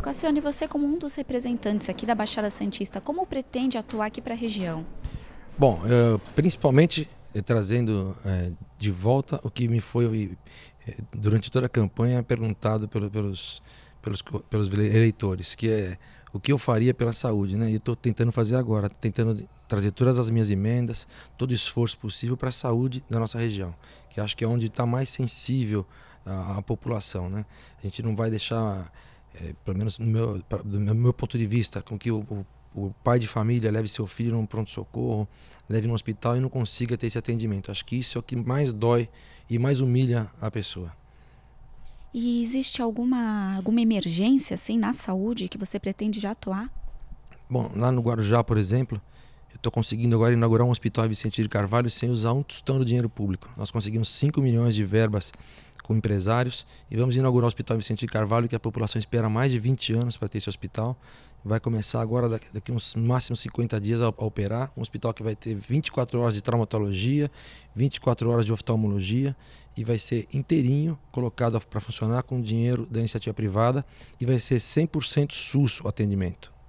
Francisco. você como um dos representantes aqui da Baixada Santista, como pretende atuar aqui para a região? Bom, eu, eh, principalmente eu, eh, trazendo é, de volta o que me foi, durante toda a campanha, perguntado pelo, pelos, pelos, pelos eleitores, que é o que eu faria pela saúde, né? E estou tentando fazer agora, tentando trazer todas as minhas emendas, todo o esforço possível para a saúde da nossa região, que acho que é onde está mais sensível a, a, população, né? A gente não vai deixar é, pelo menos no meu, pra, do meu ponto de vista, com que o, o, o pai de família leve seu filho num pronto-socorro, leve no hospital e não consiga ter esse atendimento. Acho que isso é o que mais dói e mais humilha a pessoa. E existe alguma, alguma emergência assim na saúde que você pretende já atuar? Bom, lá no Guarujá, por exemplo, eu estou conseguindo agora inaugurar um hospital Vicente de Carvalho sem usar um tostão de dinheiro público. Nós conseguimos 5 milhões de verbas com empresários e vamos inaugurar o Hospital Vicente de Carvalho, que a população espera mais de 20 anos para ter esse hospital. Vai começar agora, daqui, daqui uns máximo 50 dias, a, a, operar. Um hospital que vai ter 24 horas de traumatologia, 24 horas de oftalmologia e vai ser inteirinho colocado para funcionar com dinheiro da iniciativa privada e vai ser 100% SUS o atendimento.